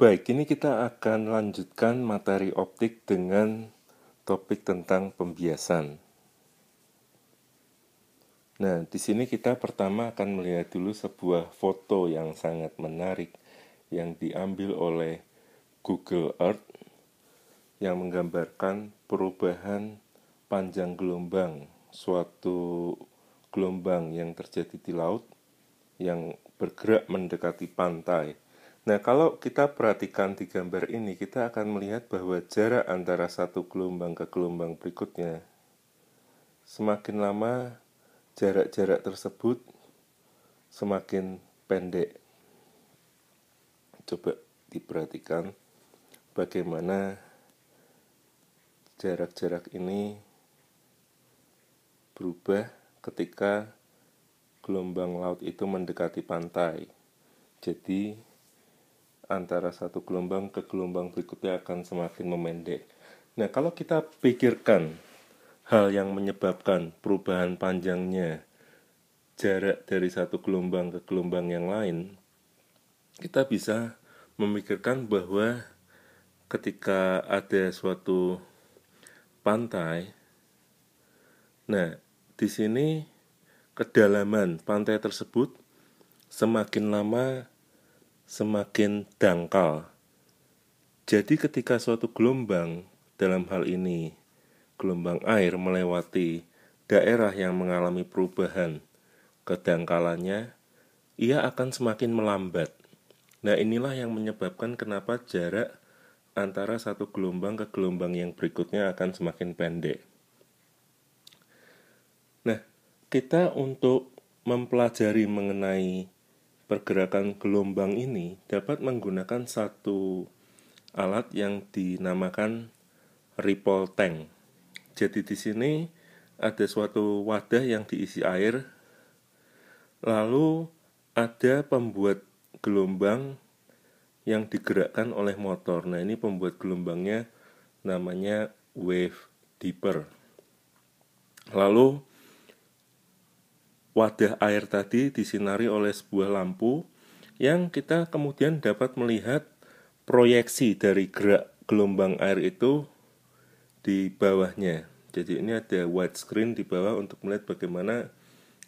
Baik, ini kita akan lanjutkan materi optik dengan topik tentang pembiasan. Nah, di sini kita pertama akan melihat dulu sebuah foto yang sangat menarik yang diambil oleh Google Earth yang menggambarkan perubahan panjang gelombang suatu gelombang yang terjadi di laut yang bergerak mendekati pantai Nah, kalau kita perhatikan di gambar ini, kita akan melihat bahwa jarak antara satu gelombang ke gelombang berikutnya semakin lama jarak-jarak tersebut semakin pendek. Coba diperhatikan bagaimana jarak-jarak ini berubah ketika gelombang laut itu mendekati pantai. Jadi antara satu gelombang ke gelombang berikutnya akan semakin memendek. Nah, kalau kita pikirkan hal yang menyebabkan perubahan panjangnya jarak dari satu gelombang ke gelombang yang lain, kita bisa memikirkan bahwa ketika ada suatu pantai, nah di sini kedalaman pantai tersebut semakin lama semakin dangkal. Jadi ketika suatu gelombang dalam hal ini gelombang air melewati daerah yang mengalami perubahan kedangkalannya, ia akan semakin melambat. Nah, inilah yang menyebabkan kenapa jarak antara satu gelombang ke gelombang yang berikutnya akan semakin pendek. Nah, kita untuk mempelajari mengenai pergerakan gelombang ini dapat menggunakan satu alat yang dinamakan ripple tank. Jadi di sini ada suatu wadah yang diisi air, lalu ada pembuat gelombang yang digerakkan oleh motor. Nah, ini pembuat gelombangnya namanya wave dipper. Lalu wadah air tadi disinari oleh sebuah lampu yang kita kemudian dapat melihat proyeksi dari gerak gelombang air itu di bawahnya. Jadi ini ada white screen di bawah untuk melihat bagaimana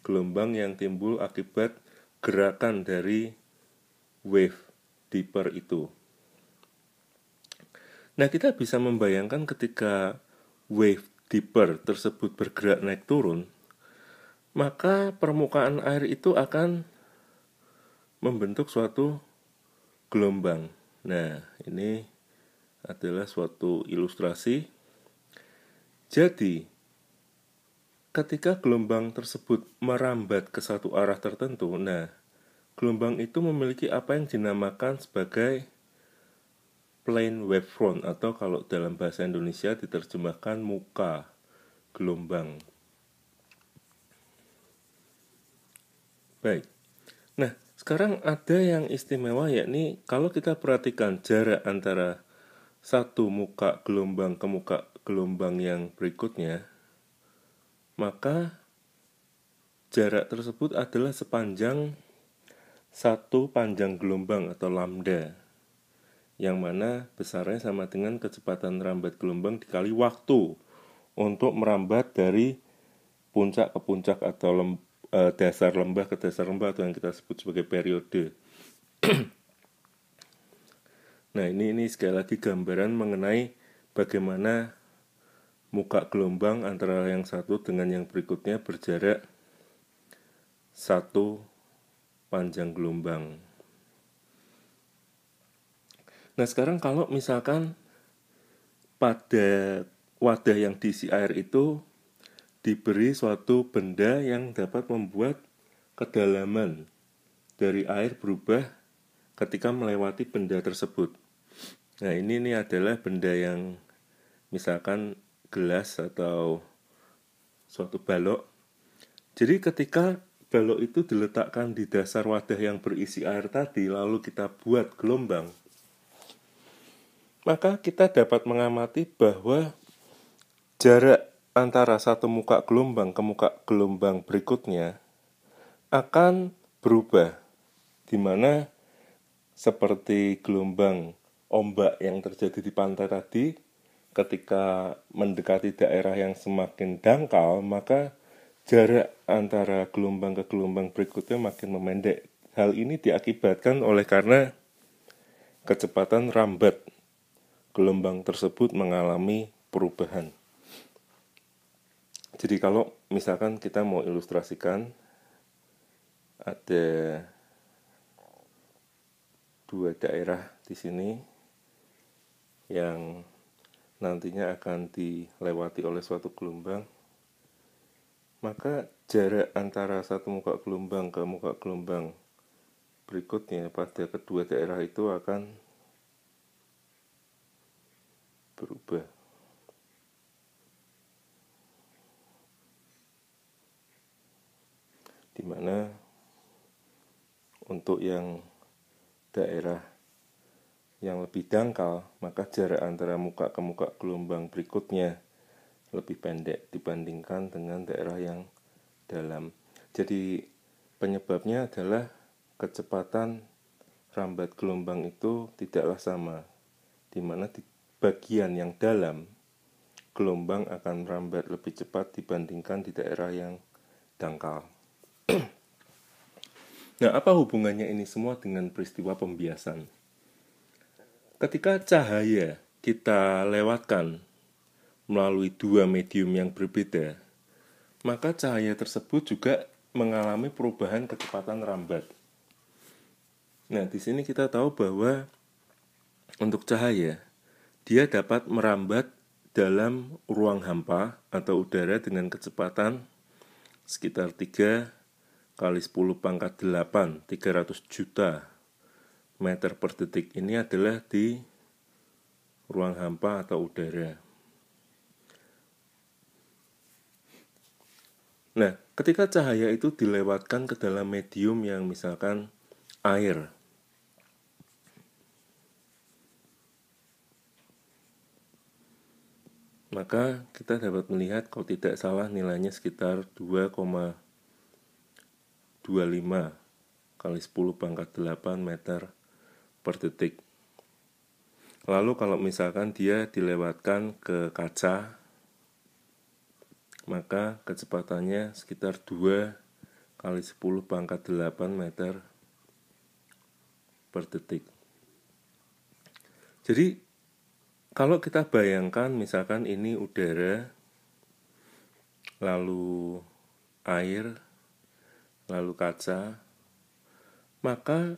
gelombang yang timbul akibat gerakan dari wave deeper itu. Nah, kita bisa membayangkan ketika wave deeper tersebut bergerak naik turun, maka permukaan air itu akan membentuk suatu gelombang. Nah, ini adalah suatu ilustrasi. Jadi, ketika gelombang tersebut merambat ke satu arah tertentu, nah, gelombang itu memiliki apa yang dinamakan sebagai plane wavefront atau kalau dalam bahasa Indonesia diterjemahkan muka gelombang Baik. Nah, sekarang ada yang istimewa yakni kalau kita perhatikan jarak antara satu muka gelombang ke muka gelombang yang berikutnya, maka jarak tersebut adalah sepanjang satu panjang gelombang atau lambda, yang mana besarnya sama dengan kecepatan rambat gelombang dikali waktu untuk merambat dari puncak ke puncak atau Eh, dasar lembah ke dasar lembah atau yang kita sebut sebagai periode. nah ini ini sekali lagi gambaran mengenai bagaimana muka gelombang antara yang satu dengan yang berikutnya berjarak satu panjang gelombang. Nah sekarang kalau misalkan pada wadah yang diisi air itu diberi suatu benda yang dapat membuat kedalaman dari air berubah ketika melewati benda tersebut. Nah, ini nih adalah benda yang misalkan gelas atau suatu balok. Jadi ketika balok itu diletakkan di dasar wadah yang berisi air tadi lalu kita buat gelombang, maka kita dapat mengamati bahwa jarak antara satu muka gelombang ke muka gelombang berikutnya akan berubah di mana seperti gelombang ombak yang terjadi di pantai tadi ketika mendekati daerah yang semakin dangkal maka jarak antara gelombang ke gelombang berikutnya makin memendek hal ini diakibatkan oleh karena kecepatan rambat gelombang tersebut mengalami perubahan jadi kalau misalkan kita mau ilustrasikan ada dua daerah di sini yang nantinya akan dilewati oleh suatu gelombang, maka jarak antara satu muka gelombang ke muka gelombang berikutnya pada kedua daerah itu akan berubah. dimana untuk yang daerah yang lebih dangkal maka jarak antara muka ke muka gelombang berikutnya lebih pendek dibandingkan dengan daerah yang dalam jadi penyebabnya adalah kecepatan rambat gelombang itu tidaklah sama di mana di bagian yang dalam gelombang akan merambat lebih cepat dibandingkan di daerah yang dangkal nah, apa hubungannya ini semua dengan peristiwa pembiasan? Ketika cahaya kita lewatkan melalui dua medium yang berbeda, maka cahaya tersebut juga mengalami perubahan kecepatan rambat. Nah, di sini kita tahu bahwa untuk cahaya, dia dapat merambat dalam ruang hampa atau udara dengan kecepatan sekitar 3 kali 10 pangkat 8 300 juta meter per detik ini adalah di ruang hampa atau udara. Nah, ketika cahaya itu dilewatkan ke dalam medium yang misalkan air, maka kita dapat melihat kalau tidak salah nilainya sekitar 2,5 25 kali 10 pangkat 8 meter per detik. Lalu kalau misalkan dia dilewatkan ke kaca, maka kecepatannya sekitar 2 kali 10 pangkat 8 meter per detik. Jadi kalau kita bayangkan misalkan ini udara lalu air lalu kaca, maka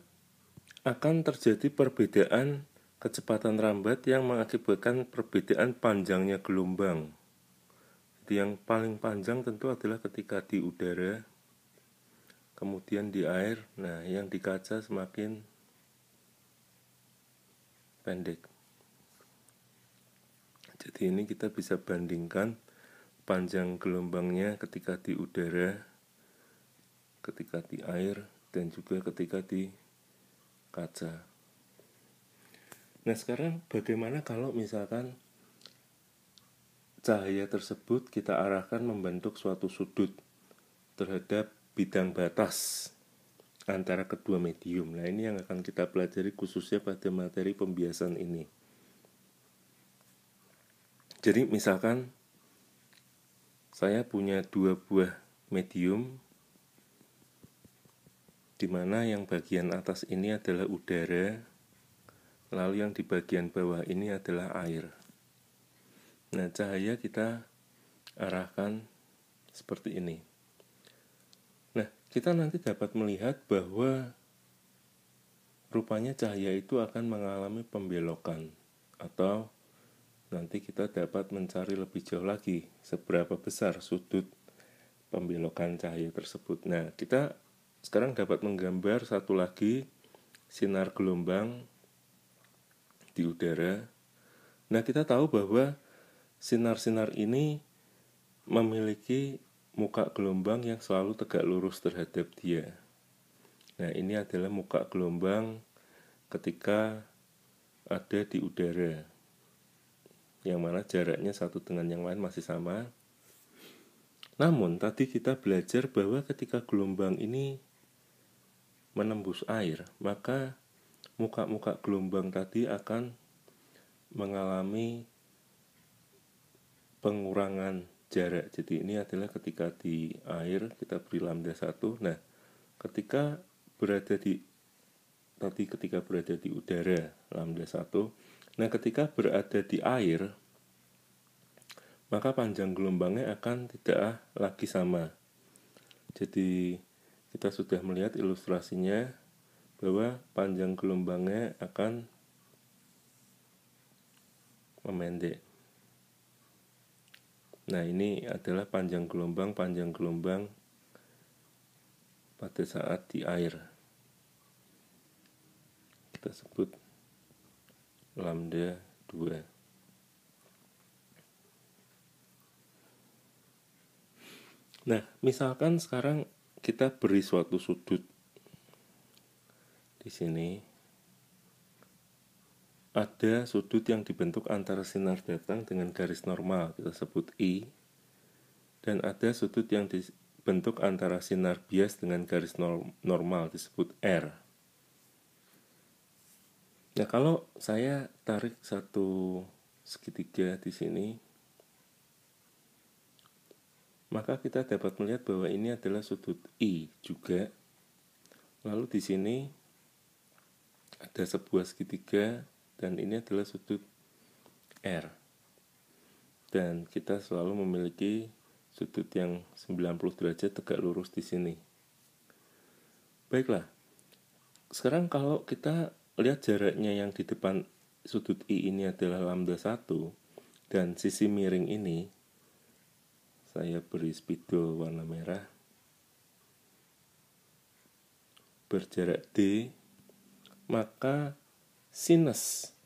akan terjadi perbedaan kecepatan rambat yang mengakibatkan perbedaan panjangnya gelombang. Jadi yang paling panjang tentu adalah ketika di udara, kemudian di air. Nah, yang di kaca semakin pendek. Jadi ini kita bisa bandingkan panjang gelombangnya ketika di udara ketika di air dan juga ketika di kaca. Nah, sekarang bagaimana kalau misalkan cahaya tersebut kita arahkan membentuk suatu sudut terhadap bidang batas antara kedua medium. Nah, ini yang akan kita pelajari khususnya pada materi pembiasan ini. Jadi, misalkan saya punya dua buah medium di mana yang bagian atas ini adalah udara, lalu yang di bagian bawah ini adalah air. Nah, cahaya kita arahkan seperti ini. Nah, kita nanti dapat melihat bahwa rupanya cahaya itu akan mengalami pembelokan atau nanti kita dapat mencari lebih jauh lagi seberapa besar sudut pembelokan cahaya tersebut. Nah, kita sekarang dapat menggambar satu lagi sinar gelombang di udara. Nah, kita tahu bahwa sinar-sinar ini memiliki muka gelombang yang selalu tegak lurus terhadap dia. Nah, ini adalah muka gelombang ketika ada di udara. Yang mana jaraknya satu dengan yang lain masih sama, namun tadi kita belajar bahwa ketika gelombang ini menembus air, maka muka-muka gelombang tadi akan mengalami pengurangan jarak. Jadi ini adalah ketika di air kita beri lambda 1. Nah, ketika berada di tadi ketika berada di udara lambda 1. Nah, ketika berada di air maka panjang gelombangnya akan tidak ah, lagi sama. Jadi kita sudah melihat ilustrasinya bahwa panjang gelombangnya akan memendek. Nah, ini adalah panjang gelombang, panjang gelombang pada saat di air. Kita sebut lambda 2. Nah, misalkan sekarang kita beri suatu sudut di sini ada sudut yang dibentuk antara sinar datang dengan garis normal kita sebut I dan ada sudut yang dibentuk antara sinar bias dengan garis normal disebut R. Nah, kalau saya tarik satu segitiga di sini maka kita dapat melihat bahwa ini adalah sudut I juga. Lalu di sini ada sebuah segitiga dan ini adalah sudut R. Dan kita selalu memiliki sudut yang 90 derajat tegak lurus di sini. Baiklah. Sekarang kalau kita lihat jaraknya yang di depan sudut I ini adalah lambda 1 dan sisi miring ini saya beri spidol warna merah berjarak D maka sinus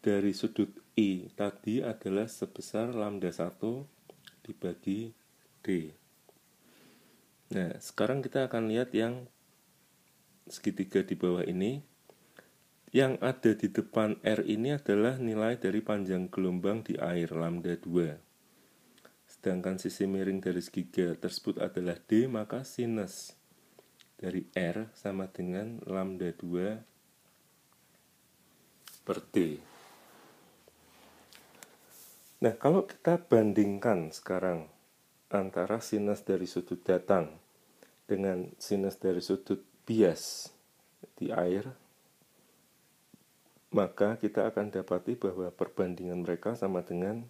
dari sudut I e tadi adalah sebesar lambda 1 dibagi D nah sekarang kita akan lihat yang segitiga di bawah ini yang ada di depan R ini adalah nilai dari panjang gelombang di air lambda 2 sedangkan sisi miring dari segitiga tersebut adalah D, maka sinus dari R sama dengan lambda 2 per D. Nah, kalau kita bandingkan sekarang antara sinus dari sudut datang dengan sinus dari sudut bias di air, maka kita akan dapati bahwa perbandingan mereka sama dengan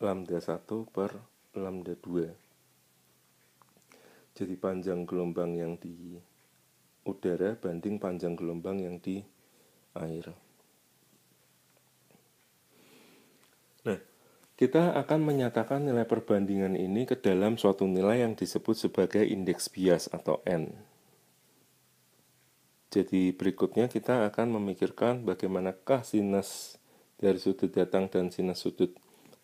lambda 1 per lambda 2 jadi panjang gelombang yang di udara banding panjang gelombang yang di air nah kita akan menyatakan nilai perbandingan ini ke dalam suatu nilai yang disebut sebagai indeks bias atau N. Jadi berikutnya kita akan memikirkan bagaimanakah sinus dari sudut datang dan sinus sudut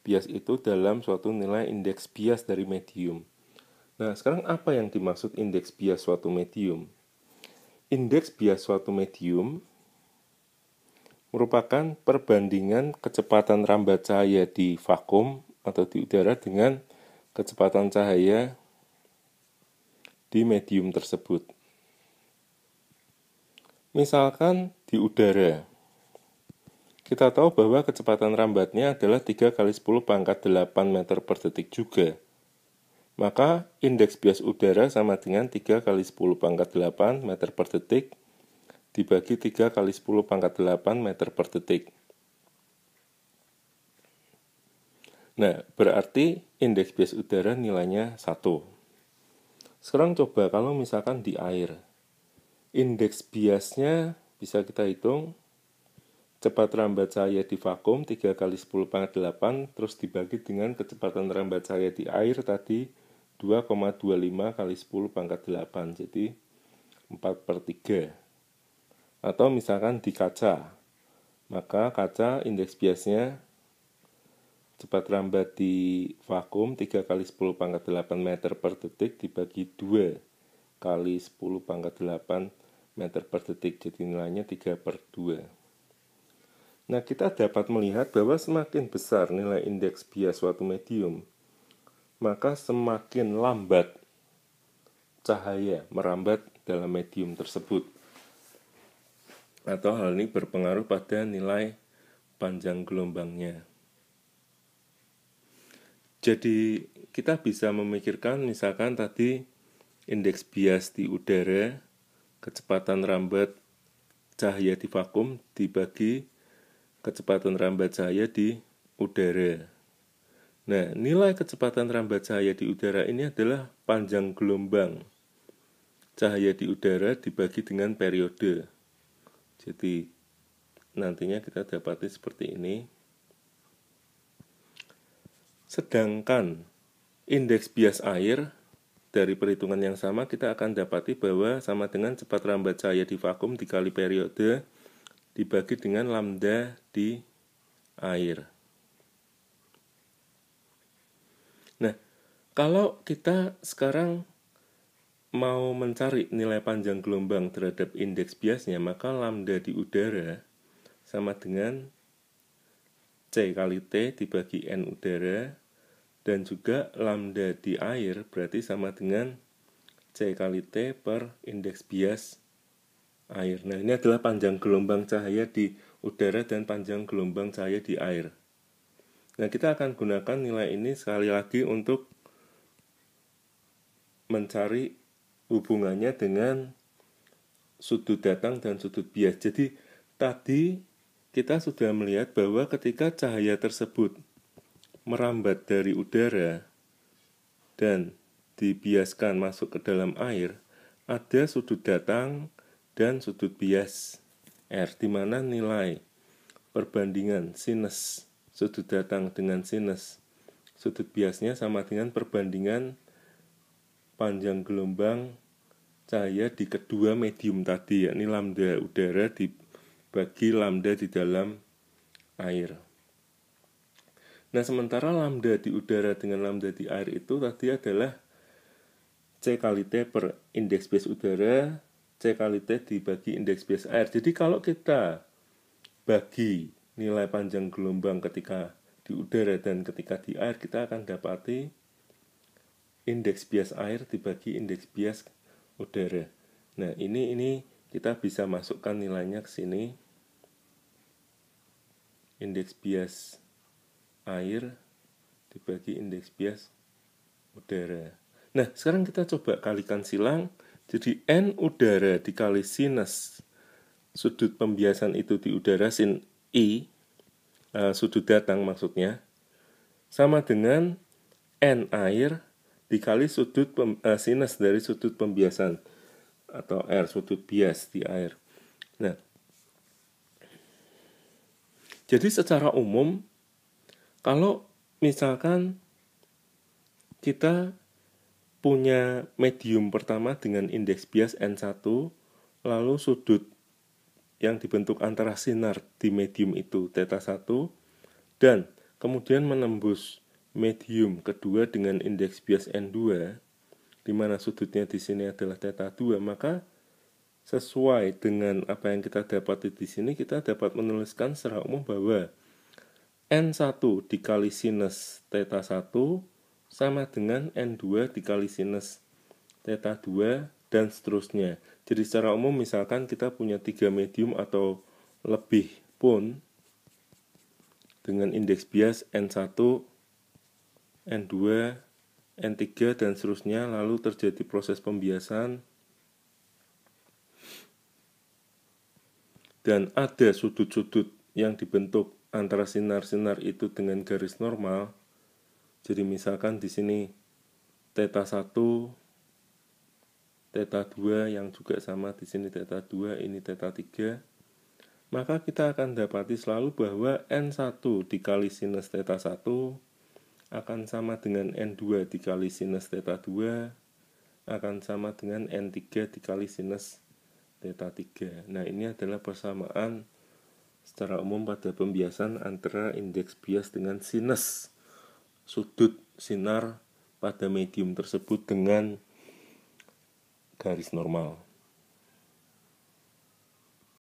bias itu dalam suatu nilai indeks bias dari medium. Nah, sekarang apa yang dimaksud indeks bias suatu medium? Indeks bias suatu medium merupakan perbandingan kecepatan rambat cahaya di vakum atau di udara dengan kecepatan cahaya di medium tersebut. Misalkan di udara, kita tahu bahwa kecepatan rambatnya adalah 3 kali 10 pangkat 8 meter per detik juga. Maka indeks bias udara sama dengan 3 kali 10 pangkat 8 meter per detik dibagi 3 kali 10 pangkat 8 meter per detik. Nah, berarti indeks bias udara nilainya 1. Sekarang coba kalau misalkan di air. Indeks biasnya bisa kita hitung Cepat rambat cahaya di vakum 3 kali 10 pangkat 8 terus dibagi dengan kecepatan rambat cahaya di air tadi 2,25 kali 10 pangkat 8 jadi 4 per 3 atau misalkan di kaca maka kaca indeks biasnya cepat rambat di vakum 3 kali 10 pangkat 8 meter per detik dibagi 2 kali 10 pangkat 8 meter per detik jadi nilainya 3 per 2 Nah, kita dapat melihat bahwa semakin besar nilai indeks bias suatu medium, maka semakin lambat cahaya merambat dalam medium tersebut. Atau hal ini berpengaruh pada nilai panjang gelombangnya. Jadi, kita bisa memikirkan misalkan tadi indeks bias di udara, kecepatan rambat cahaya di vakum dibagi kecepatan rambat cahaya di udara. Nah, nilai kecepatan rambat cahaya di udara ini adalah panjang gelombang. Cahaya di udara dibagi dengan periode. Jadi, nantinya kita dapati seperti ini. Sedangkan indeks bias air dari perhitungan yang sama kita akan dapati bahwa sama dengan cepat rambat cahaya di vakum dikali periode dibagi dengan lambda di air. Nah, kalau kita sekarang mau mencari nilai panjang gelombang terhadap indeks biasnya, maka lambda di udara sama dengan C kali T dibagi N udara, dan juga lambda di air berarti sama dengan C kali T per indeks bias air. Nah, ini adalah panjang gelombang cahaya di udara dan panjang gelombang cahaya di air. Nah, kita akan gunakan nilai ini sekali lagi untuk mencari hubungannya dengan sudut datang dan sudut bias. Jadi, tadi kita sudah melihat bahwa ketika cahaya tersebut merambat dari udara dan dibiaskan masuk ke dalam air, ada sudut datang dan sudut bias R di mana nilai perbandingan sinus sudut datang dengan sinus sudut biasnya sama dengan perbandingan panjang gelombang cahaya di kedua medium tadi yakni lambda udara dibagi lambda di dalam air. Nah, sementara lambda di udara dengan lambda di air itu tadi adalah C kali T per indeks base udara C kali T dibagi indeks bias air. Jadi kalau kita bagi nilai panjang gelombang ketika di udara dan ketika di air, kita akan dapati indeks bias air dibagi indeks bias udara. Nah, ini ini kita bisa masukkan nilainya ke sini. Indeks bias air dibagi indeks bias udara. Nah, sekarang kita coba kalikan silang jadi N udara dikali sinus sudut pembiasan itu di udara sin I, e, sudut datang maksudnya, sama dengan N air dikali sudut pem, e, sinus dari sudut pembiasan atau R sudut bias di air. Nah, jadi secara umum kalau misalkan kita punya medium pertama dengan indeks bias N1, lalu sudut yang dibentuk antara sinar di medium itu theta 1 dan kemudian menembus medium kedua dengan indeks bias N2 di mana sudutnya di sini adalah theta 2 maka sesuai dengan apa yang kita dapat di sini kita dapat menuliskan secara umum bahwa N1 dikali sinus theta 1 sama dengan N2 dikali sinus theta 2 dan seterusnya. Jadi secara umum misalkan kita punya tiga medium atau lebih pun dengan indeks bias N1, N2, N3 dan seterusnya lalu terjadi proses pembiasan dan ada sudut-sudut yang dibentuk antara sinar-sinar itu dengan garis normal jadi misalkan di sini theta 1 theta 2 yang juga sama di sini theta 2 ini theta 3 maka kita akan dapati selalu bahwa N1 dikali sinus theta 1 akan sama dengan N2 dikali sinus theta 2 akan sama dengan N3 dikali sinus theta 3 nah ini adalah persamaan secara umum pada pembiasan antara indeks bias dengan sinus sudut sinar pada medium tersebut dengan garis normal.